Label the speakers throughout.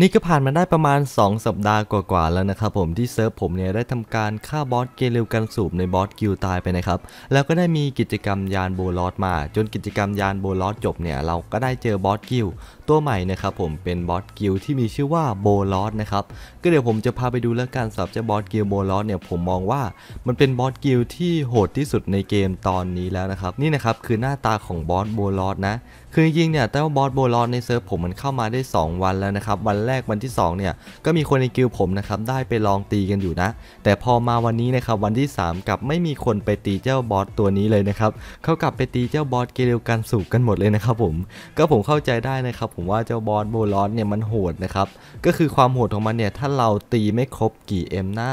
Speaker 1: นี่ก็ผ่านมาได้ประมาณ 2 สัปดาห์กว่าๆแล้วนะครับ ผมที่เซิร์ฟผมเนี่ยได้ทำการฆ่าบอสเกลิวกันสูบในบอสกิวตายไปนะครับแล้วก็ได้มีกิจกรรมยานโบลอสมา จนกิจกรรมยานโบลอสจบเนี่ย เราก็ได้เจอบอสกิวตัวใหม่นะครับ ผมเป็นบอสกิวที่มีชื่อว่าโบลอสนะครับก็เดี๋ยวผมจะพาไปดูแล้วกันสำหรับเจ้าบอสกิวโบลอสเนี่ยผมมองว่ามันเป็นบอสกิวที่โหดที่สุดในเกมตอนนี้แล้วนะครับนี่นะครับคือหน้าตาของบอสโบลอสนะคือจริงเนี่ยแต้วบอสโบลอนในเซิร์ฟผมมันเข้ามาได้ 2 วันแล้วนะครับวันแรกวันที่2เนี่ย ก็มีคนในกิลผมนะครับได้ไปลองตีกันอยู่นะ แต่พอมาวันนี้นะครับวันที่ 3กลับไม่มีคนไปตีเจ้าบอสตัวนี้เลยนะครับเขากลับไปตีเจ้าบอสเกลียวกันสูบกันหมดเลยนะครับผมก็ผมเข้าใจได้นะครับผมว่าเจ้าบอสโบลอนเนี่ยมันโหดนะครับก็คือความโหดของมันเนี่ยถ้าเราตีไม่ครบกี่เอ็มหน้า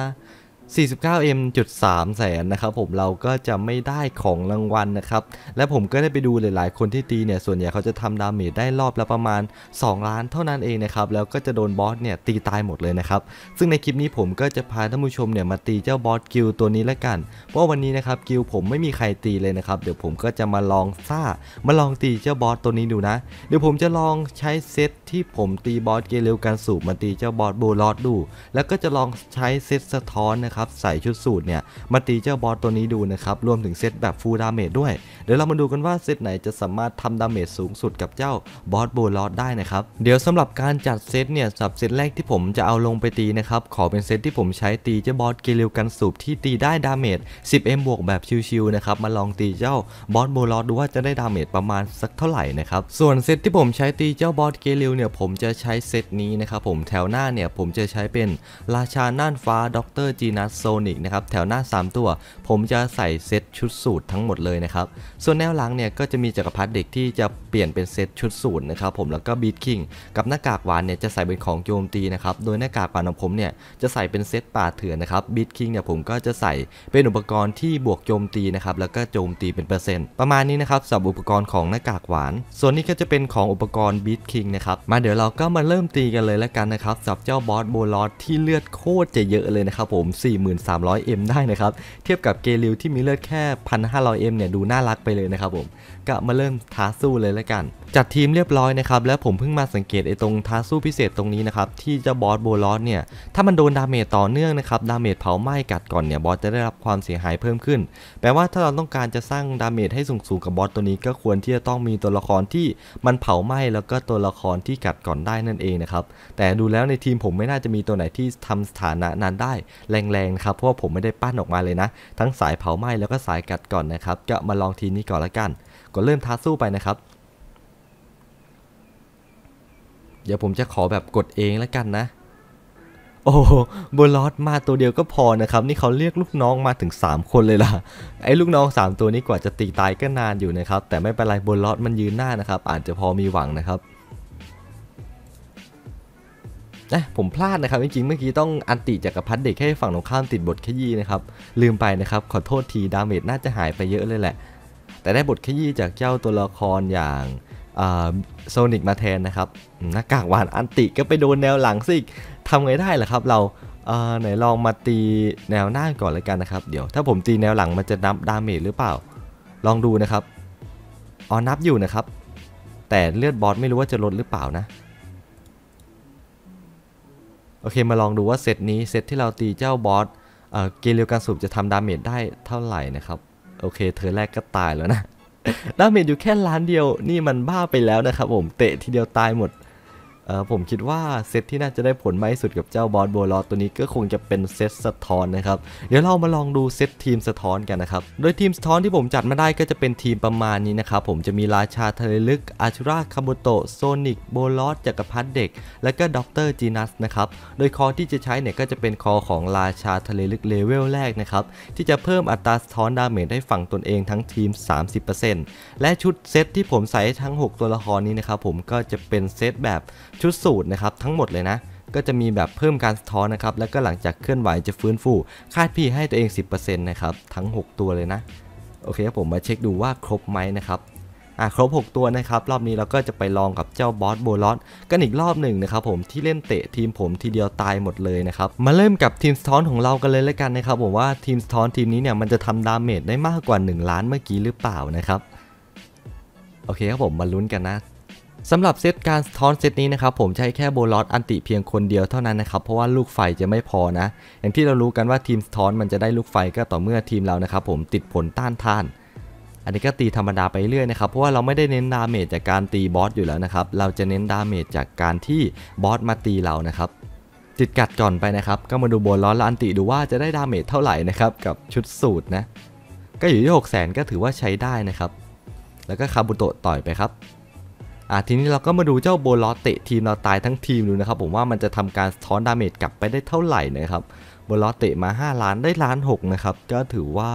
Speaker 1: 49M.3 แสนนะครับผมเราก็จะไม่ได้ของรางวัลนะครับและผมก็ได้ไปดูหลายๆคนที่ตีเนี่ยส่วนใหญ่เขาจะทำดาเมจได้รอบละประมาณ2ล้านเท่านั้นเองนะครับแล้วก็จะโดนบอสเนี่ยตีตายหมดเลยนะครับซึ่งในคลิปนี้ผมก็จะพาท่านผู้ชมเนี่ยมาตีเจ้าบอสกิลตัวนี้แล้วกัน เพราะวันนี้นะครับกิลผมไม่มีใครตีเลยนะครับเดี๋ยวผมก็จะมาลองซ่ามาลองตีเจ้าบอสตัวนี้ดูนะ เดี๋ยวผมจะลองใช้เซตที่ผมตีบอสเกียวกันสูบมาตีเจ้าบอสโบลอดดู แล้วก็จะลองใช้เซตสะท้อนนะครับใส่ชุดสูตรเนี่ยมาตีเจ้าบอสตัวนี้ดูนะครับรวมถึงเซตแบบฟูลดาเมจด้วยเดี๋ยวเรามาดูกันว่าเซตไหนจะสามารถทำดาเมจสูงสุดกับเจ้าบอสโบลอดได้นะครับ เดี๋ยวสำหรับการจัดเซตเนี่ยสับเซตแรกที่ผมจะเอาลงไปตีนะครับ ขอเป็นเซตที่ผมใช้ตีเจ้าบอสเกลิวกันสูบที่ตีได้ดาเมจ 10m บวกแบบชิวๆนะครับมาลองตีเจ้าบอสโบลอดดูว่าจะได้ดาเมจประมาณสักเท่าไหร่นะครับส่วนเซตที่ผมใช้ตีเจ้าบอสเกลิวเนี่ย ผมจะใช้เซตนี้นะครับผมแถวหน้าเนี่ยผมจะใช้เป็น ราชาน่านฟ้าด็อกเตอร์จีนัสโซนิกนะครับแถวหน้า 3 ตัว ผมจะใส่เซตชุดสูตรทั้งหมดเลยนะครับส่วนแนวหลังเนี่ยก็จะมีจักรพรรดิเด็กที่จะเปลี่ยนเป็นเซตชุดสูตรนะครับผมแล้วก็บีทคิงกับหน้ากากหวานเนี่ยจะใส่เป็นของโจมตีนะครับโดยหน้ากากหวานของผมเนี่ยจะใส่เป็นเซตป่าเถื่อนนะครับบีทคิงเนี่ยผมก็จะใส่เป็นอุปกรณ์ที่บวกโจมตีนะครับแล้วก็โจมตีเป็นเปอร์เซ็นต์ประมาณนี้นะครับสำหรับอุปกรณ์ของหน้ากากหวาน ส่วนนี้ก็จะเป็นของอุปกรณ์บีทคิงนะครับมาเดี๋ยวเราก็มาเริ่มตีกันเลยแล้วกันนะครับสับเจ้าบอสโบลอสที่เลือดโคตรจะเยอะเลยนะครับผม4 4 3 0 0 m ได้นะครับ เทียบกับเกลิวที่มีเลือดแค่ 1,500M เนี่ยดูน่ารักไปเลยนะครับผมก็มาเริ่มท้าสู้เลยแล้วกันจัดทีมเรียบร้อยนะครับแล้วผมเพิ่งมาสังเกตไอ้ตรงท้าสู้พิเศษตรงนี้นะครับที่เจ้าบอสโบลอสเนี่ยถ้ามันโดนดาเมจต่อเนื่องนะครับดาเมจเผาไหม้กัดก่อนเนี่ยบอสจะได้รับความเสียหายเพิ่มขึ้น แปลว่าถ้าเราต้องการจะสร้างดาเมจให้สูงสูงกับบอสตัวนี้ก็ควรที่จะต้องมีตัวละครที่มันเผาไหม้แล้วก็ตัวละครที่กัดก่อนได้นั่นเองนะครับแต่ดูแล้วในทีมผมไม่น่าจะมีตัวไหนที่ทำสถานะนั้นได้ แรงๆครับเพราะว่าผมไม่ได้ปั้นออกมาเลยนะ ทั้งสายเผาไหม้แล้วก็สายกัดก่อนนะครับก็มาลองทีนี้ก่อนละกันก็เริ่มท้าสู้ไปนะครับเดี๋ยวผมจะขอแบบกดเองแล้วกันนะ โอ้โบลอสมาตัวเดียวก็พอนะครับนี่เขาเรียกลูกน้องมาถึง 3 คนเลยล่ะไอ้ลูกน้อง 3 ตัวนี้กว่าจะตีตายก็นานอยู่นะครับแต่ไม่เป็นไรบลอสมันยืนหน้านะครับ อาจจะพอมีหวังนะครับนะผมพลาดนะครับ จริงๆเมื่อกี้ต้องอันติจากกระพัดเด็กให้ฝั่งตรงข้ามติดบทขยี้นะครับลืมไปนะครับ ขอโทษทีดาเมจ น่าจะหายไปเยอะเลยแหละ แต่ได้บทขยี้จากเจ้าตัวละครอย่างโซนิกมาแทนนะครับหน้ากากหวานอันติก็ไปโดนแนวหลังซิกทำไงได้ล่ะครับเราไหนลองมาตีแนวหน้าก่อนเลยกันนะครับเดี๋ยว ถ้าผมตีแนวหลังมันจะนับดาเมจหรือเปล่า ลองดูนะครับอ๋อนับอยู่นะครับ แต่เลือดบอสไม่รู้ว่าจะลดหรือเปล่านะโอเคมาลองดูว่าเซตนี้เซตที่เราตีเจ้าบอสเกลียวการสูบจะทำดาเมจได้เท่าไหร่นะครับโอเคเธอแรกก็ตายแล้วนะดาเมจอยู่แค่ล้านเดียว นี่มันบ้าไปแล้วนะครับผม เตะทีเดียวตายหมดผมคิดว่าเซตที่น่าจะได้ผลมากที่สุดกับเจ้าบอสโบลอตัวนี้ก็คงจะเป็นเซตสะท้อนนะครับเดี๋ยวเรามาลองดูเซตทีมสะท้อนกันนะครับโดยทีมสะท้อนที่ผมจัดมาได้ก็จะเป็นทีมประมาณนี้นะครับผมจะมีราชาทะเลลึกอาชุรา คาโบโตโซนิกโบลอจักรพรรดิเด็ก และก็ด็อกเตอร์จีนัสนะครับโดยคอที่จะใช้เนี่ย ก็จะเป็นคอของราชาทะเลลึกเลเวลแรกนะครับที่จะเพิ่มอัตราสะท้อนดาเมจให้ฝั่งตนเองทั้งทีม 30%และชุดเซตที่ผมใส่ทั้ง 6 ตัวละครนี้นะครับผมก็จะเป็นเซตแบบชุดสูตรนะครับทั้งหมดเลยนะ ก็จะมีแบบเพิ่มการสะท้อนนะครับแล้วก็หลังจากเคลื่อนไหวจะฟื้นฟูคาดพี่ให้ตัวเอง 10%นะครับทั้ง 6 ตัวเลยนะ โอเคผมมาเช็คดูว่าครบไหมนะครับอ่ะครบ 6 ตัวนะครับรอบนี้เราก็จะไปลองกับเจ้าบอสโบลอสกันอีกรอบหนึ่งนะครับผมที่เล่นเตะทีมผมทีเดียวตายหมดเลยนะครับมาเริ่มกับทีมสท้อนของเรากันเลยแล้วกันนะครับผมว่าทีมสท้อนทีมนี้เนี่ยมันจะทำดาเมจได้มากกว่า 1 ล้านเมื่อกี้หรือเปล่านะครับโอเคครับผมมาลุ้นกันนะสำหรับเซตการสะท้อนเซตนี้นะครับ ผมใช้แค่โบลอสอันติเพียงคนเดียวเท่านั้นนะครับเพราะว่าลูกไฟจะไม่พอนะ อย่างที่เรารู้กันว่าทีมสะท้อนมันจะได้ลูกไฟก็ต่อเมื่อทีมเรานะครับ ผมติดผลต้านทาน อันนี้ก็ตีธรรมดาไปเรื่อยนะครับ เพราะว่าเราไม่ได้เน้นดาเมจจากการตีบอสอยู่แล้วนะครับ เราจะเน้นดาเมจจากการที่บอสมาตีเรานะครับติดกัดก่อนไปนะครับ ก็มาดูโบลอสและอันติดูว่าจะได้ดาเมจเท่าไหร่นะครับกับชุดสูตรนะก็อยู่ที่หกแสนก็ถือว่าใช้ได้นะครับแล้วก็คาบุโตะต่อยไปครับอ่าทีนี้เราก็มาดูเจ้าโบลอเตะทีมเราตายทั้งทีมดูนะครับ ผมว่ามันจะทำการท้อนดาเมจกลับไปได้เท่าไหร่นะครับโบลอเตะมา 5 ล้านได้ล้าน6นะครับ ก็ถือว่า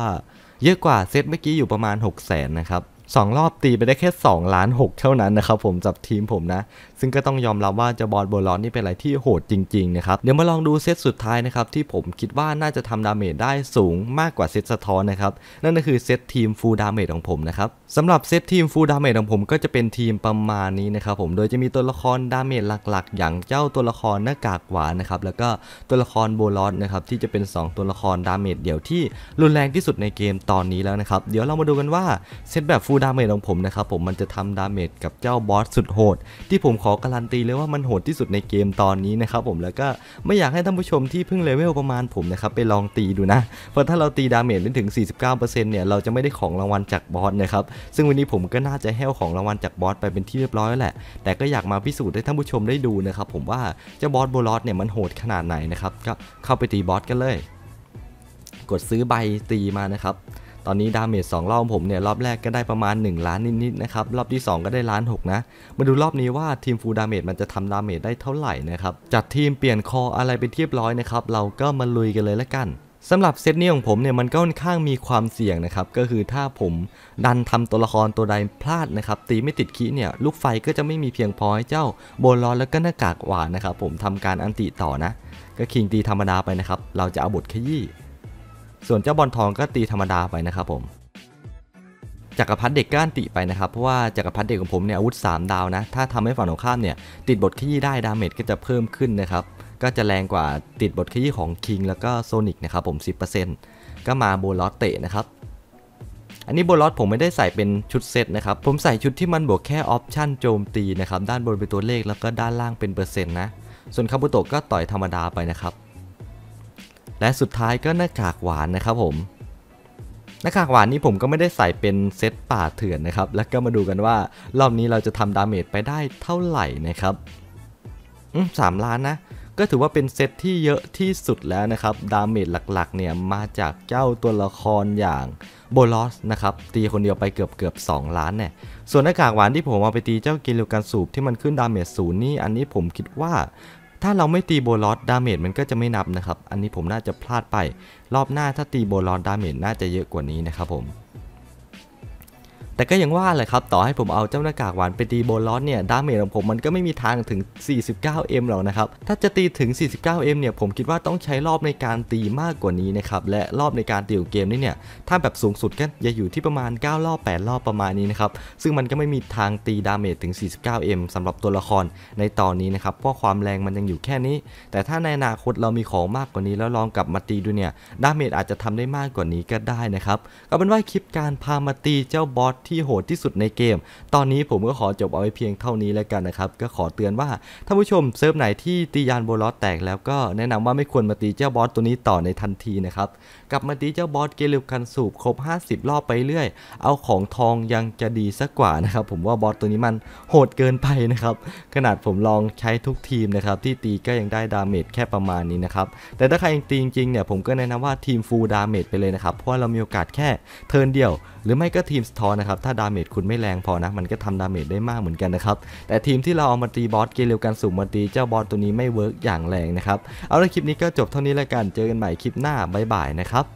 Speaker 1: เยอะกว่าเซตเมื่อกี้อยู่ประมาณ6 0 0 0 0นนะครับสองรอบตีไปได้แค่ 2 ล้าน 6 เท่านั้นนะครับผมจับทีมผมนะ ซึ่งก็ต้องยอมรับว่า จะบอลโบลอนนี่เป็นอะไรที่โหดจริงๆนะครับเดี๋ยวมาลองดูเซตสุดท้ายนะครับที่ผมคิดว่าน่าจะทำดาเมจได้สูงมากกว่าเซตสะท้อนนะครับนั่นก็คือเซตทีมฟูลดาเมจของผมนะครับสำหรับเซตทีมฟูลดาเมจของผม ก็จะเป็นทีมประมาณนี้นะครับผมโดยจะมีตัวละครดาเมจหลักๆ อย่างเจ้าตัวละครหน้ากากหวานนะครับแล้วก็ตัวละครโบลอนนะครับที่จะเป็น2 ตัวละครดาเมจเดี่ยวที่รุนแรงที่สุดในเกมตอนนี้แล้วนะครับเดี๋ยวเรามาดูกันว่าเซตแบบฟดาเมจของผมนะครับผมมันจะทำดาเมจกับเจ้าบอสสุดโหด ที่ผมขอการันตีเลยว่ามันโหดที่สุดในเกมตอนนี้นะครับผมแล้วก็ไม่อยากให้ท่านผู้ชมที่เพิ่งเลเวลประมาณผมนะครับไปลองตีดูนะ เพราะถ้าเราตีดาเมจได้ถึง 49%เนี่ยเราจะไม่ได้ของรางวัลจากบอสนะครับซึ่งวันนี้ผมก็น่าจะแห้วของรางวัลจากบอสไปเป็นที่เรียบร้อยแล้วแหละแต่ก็อยากมาพิสูจน์ให้ท่านผู้ชมได้ดูนะครับผมว่าเจ้าบอสโบลอสเนี่ยมันโหดขนาดไหนนะครับก็เข้าไปตีบอสกันเลย กดซื้อใบตีมานะครับตอนนี้ดาเมจสองรอบผมเนี่ยรอบแรกก็ได้ประมาณ 1 ล้านนิดๆนะครับรอบที่ 2 ก็ได้ล้านหกนะ มาดูรอบนี้ว่าทีมฟูลดาเมจมันจะทำดาเมจได้เท่าไหร่นะครับ จัดทีมเปลี่ยนคออะไรไปเทียบร้อยนะครับเราก็มาลุยกันเลยละกันสำหรับเซตนี้ของผมเนี่ยมันก็ค่อนข้างมีความเสี่ยงนะครับ ก็คือถ้าผมดันทำตัวละครตัวใดพลาดนะครับตีไม่ติดคีเนี่ยลูกไฟก็จะไม่มีเพียงพอให้เจ้าโบลอนแล้วก็หน้ากากหวานนะครับผมทำการอันติต่อนะก็คิงตีธรรมดาไปนะครับเราจะเอาบทขยี้ส่วนเจ้าบอลทองก็ตีธรรมดาไปนะครับผมจักรพรรดิเด็กก้านติไปนะครับเพราะว่าจักรพรรดิเด็กของผมเนี่ยอาวุธ3ดาวนะถ้าทำให้ฝั่งตรงข้ามเนี่ยติดบทขยี้ได้ดาเมจก็จะเพิ่มขึ้นนะครับ ก็จะแรงกว่าติดบทขยี้ของคิงแล้วก็โซนิกนะครับผม 10%ก็มาโบลอตเตะนะครับอันนี้โบลอตผมไม่ได้ใส่เป็นชุดเซตนะครับ ผมใส่ชุดที่มันบวกแค่ออปชั่นโจมตีนะครับด้านบนเป็นตัวเลขแล้วก็ด้านล่างเป็นเปอร์เซ็นต์นะส่วนคาบุโตะก็ต่อยธรรมดาไปนะครับและสุดท้ายก็หน้ากากหวานนะครับผมหน้ากากหวานนี้ผมก็ไม่ได้ใส่เป็นเซตป่าเถื่อนนะครับ แล้วก็มาดูกันว่ารอบนี้เราจะทำดาเมจไปได้เท่าไหร่นะครับสามล้านนะ ก็ถือว่าเป็นเซตที่เยอะที่สุดแล้วนะครับดาเมจหลักๆเนี่ยมาจากเจ้าตัวละครอย่างโบลอสนะครับตีคนเดียวไปเกือบเกือบ2ล้านเนี่ยส่วนหน้ากากหวานที่ผมเอาไปตีเจ้ากิลูกันสูบที่มันขึ้นดาเมจศูนย์นี่อันนี้ผมคิดว่าถ้าเราไม่ตีโบลอสดาเมจมันก็จะไม่นับนะครับ อันนี้ผมน่าจะพลาดไป รอบหน้าถ้าตีโบลอสดาเมจน่าจะเยอะกว่านี้นะครับผมแต่ก็ยังว่าเลยครับต่อให้ผมเอาเจ้าหน้ากากหวานไปตีโบลอสเนี่ยดาเมจของผมมันก็ไม่มีทางถึง 49m หรอกนะครับถ้าจะตีถึง 49m เนี่ยผมคิดว่าต้องใช้รอบในการตีมากกว่านี้นะครับและรอบในการตีของเกมนี่เนี่ยถ้าแบบสูงสุดก็จะอยู่ที่ประมาณ 9 รอบ 8 รอบประมาณนี้นะครับซึ่งมันก็ไม่มีทางตีดาเมจถึง 49m สำหรับตัวละครในตอนนี้นะครับเพราะความแรงมันยังอยู่แค่นี้ แต่ถ้าในอนาคตเรามีของมากกว่านี้ แล้วลองกลับมาตีดูเนี่ยดาเมจอาจจะทำได้มากกว่านี้ก็ได้นะครับก็เป็นว่าคลิปการพามาตีเจ้าบอสที่โหดที่สุดในเกม ตอนนี้ผมก็ขอจบเอาไว้เพียงเท่านี้แล้วกันนะครับ ก็ขอเตือนว่าท่านผู้ชมเซิร์ฟไหนที่ตียานโบลอสแตกแล้วก็แนะนำว่าไม่ควรมาตีเจ้าบอสตัวนี้ต่อในทันทีนะครับ กลับมาตีเจ้าบอสเกลือกันสูบครบ 50รอบไปเรื่อย เอาของทองยังจะดีสักกว่านะครับ ผมว่าบอสตัวนี้มันโหดเกินไปนะครับ ขนาดผมลองใช้ทุกทีมนะครับที่ตีก็ยังได้ดาเมจแค่ประมาณนี้นะครับ แต่ถ้าใครยังตีจริงๆเนี่ยผมก็แนะนำว่าทีมฟูลดาเมจไปเลยนะครับ เพราะเรามีโอกาสแค่เทิร์นเดียว หรือไม่ก็ทีมสตอนะครับถ้าดาเมจคุณไม่แรงพอนะมันก็ทำดาเมจได้มากเหมือนกันนะครับ แต่ทีมที่เราเอามาตีบอสเกเรวกันสูงมมาตีเจ้าบอสตัวนี้ไม่เวิร์กอย่างแรงนะครับ เอาละคลิปนี้ก็จบเท่านี้แล้วกัน เจอกันใหม่คลิปหน้า บ๊ายบายนะครับ